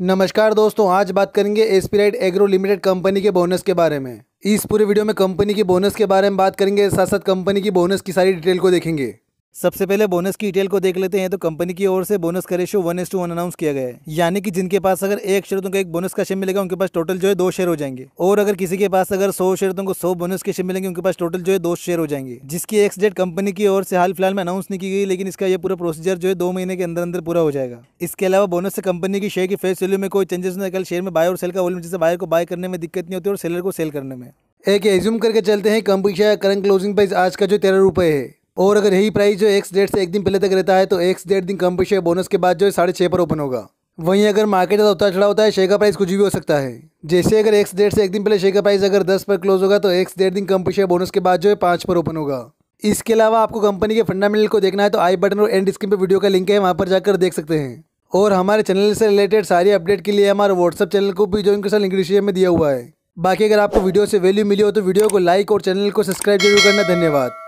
नमस्कार दोस्तों आज बात करेंगे एस्पिराइट एग्रो लिमिटेड कंपनी के बोनस के बारे में इस पूरे वीडियो में कंपनी के बोनस के बारे में बात करेंगे साथ साथ कंपनी की बोनस की सारी डिटेल को देखेंगे सबसे पहले बोनस की डिटेल को देख लेते हैं तो कंपनी की ओर से बोनस का ratio one is to one announce किया गया है यानी कि जिनके पास अगर एक शेयर उनको एक बोनस का शेयर मिलेगा उनके पास टोटल जो है दो शेयर हो जाएंगे और अगर किसी के पास अगर सौ शेयर उनको सौ बोनस के शेयर मिलेंगे उनके पास टोटल जो है दो शेयर हो जाएंगे जिसकी एक्स डेट कंपनी की ओर से हाल फिलहाल में अनाउंस नहीं की गई लेकिन इसका यह पूरा प्रोसीजर जो है दो महीने के अंदर अंदर पूरा हो जाएगा इसके अलावा बोनस से कंपनी की शेयर की फेस वैल्यू में कोई चेंजेस नहीं कल शेयर में बाय और सेल का वॉल्यूम जैसे बायर को बाय करने में दिक्कत नहीं होती और सेलर को सेल करने में एक एज्यूम करके चलते हैं company share current closing price आज का जो तेरह रुपये है और अगर यही प्राइस जो एक्स डेट से एक दिन पहले तक रहता है तो एक्स डेट दिन कम पीछे बोनस के बाद जो है साढ़े छः पर ओपन होगा वहीं अगर मार्केट ज़्यादा उतार चढ़ा होता है शेयर का प्राइस कुछ भी हो सकता है जैसे अगर एक्स डेट से एक दिन पहले शेयर का प्राइस अगर दस पर क्लोज होगा तो एक्स डेट दिन कम पीछे बोनस के बाद जो है पाँच पर ओपन होगा इसके अलावा आपको कंपनी के फंडामेंटल को देखना है तो आई बटन और एंड स्क्रीन पर वीडियो का लिंक है वहाँ पर जाकर देख सकते हैं और हमारे चैनल से रिलेटेड सारी अपडेट के लिए हमारे व्हाट्सअप चैनल को भी जो इनके साथ लिंक डिस्क्रिप्शन में दिया हुआ है बाकी अगर आपको वीडियो से वैल्यू मिली हो तो वीडियो को लाइक और चैनल को सब्सक्राइब जरूर करना धन्यवाद